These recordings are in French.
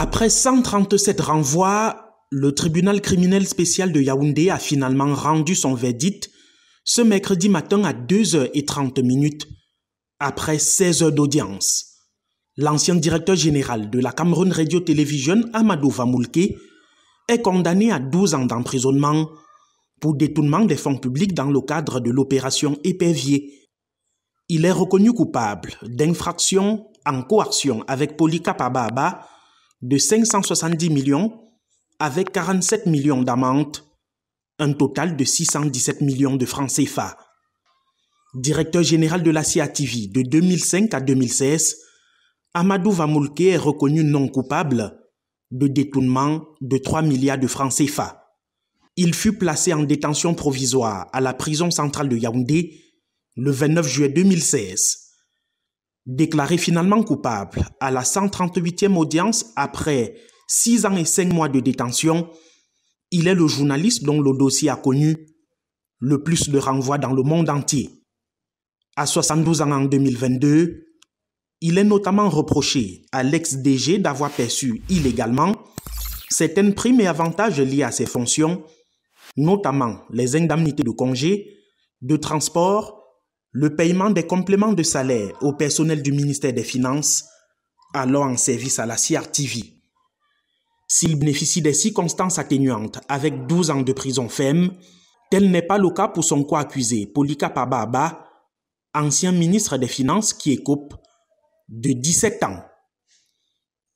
Après 137 renvois, le tribunal criminel spécial de Yaoundé a finalement rendu son verdict ce mercredi matin à 2h30 après 16 heures d'audience. L'ancien directeur général de la Cameroun Radio Télévision, Amadou Vamoulke, est condamné à 12 ans d'emprisonnement pour détournement des fonds publics dans le cadre de l'opération Épervier. Il est reconnu coupable d'infraction en coercion avec Polycap Ababa, de 570 millions avec 47 millions d'amantes, un total de 617 millions de francs CFA. Directeur général de la CIA TV de 2005 à 2016, Amadou Vamoulke est reconnu non coupable de détournement de 3 milliards de francs CFA. Il fut placé en détention provisoire à la prison centrale de Yaoundé le 29 juillet 2016 Déclaré finalement coupable à la 138e audience après 6 ans et 5 mois de détention, il est le journaliste dont le dossier a connu le plus de renvois dans le monde entier. À 72 ans en 2022, il est notamment reproché à l'ex-DG d'avoir perçu illégalement certaines primes et avantages liés à ses fonctions, notamment les indemnités de congé, de transport le paiement des compléments de salaire au personnel du ministère des Finances alors en service à la CRTV. S'il bénéficie des circonstances atténuantes avec 12 ans de prison ferme, tel n'est pas le cas pour son co-accusé Polika Pababa, ancien ministre des Finances qui écope de 17 ans.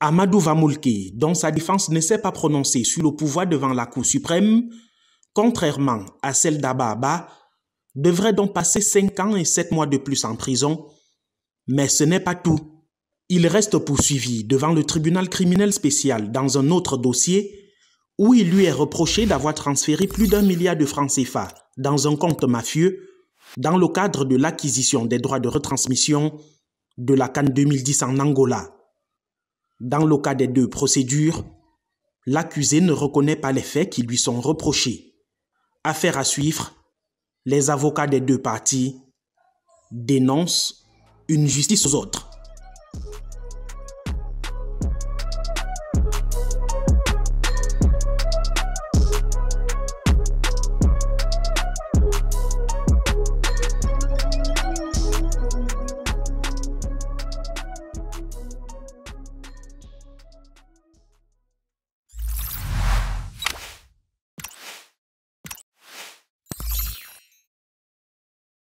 Amadou Vamoulke, dont sa défense ne s'est pas prononcée sur le pouvoir devant la Cour suprême, contrairement à celle d'Ababa, devrait donc passer 5 ans et 7 mois de plus en prison. Mais ce n'est pas tout. Il reste poursuivi devant le tribunal criminel spécial dans un autre dossier où il lui est reproché d'avoir transféré plus d'un milliard de francs CFA dans un compte mafieux dans le cadre de l'acquisition des droits de retransmission de la CAN 2010 en Angola. Dans le cas des deux procédures, l'accusé ne reconnaît pas les faits qui lui sont reprochés. Affaire à suivre les avocats des deux parties dénoncent une justice aux autres.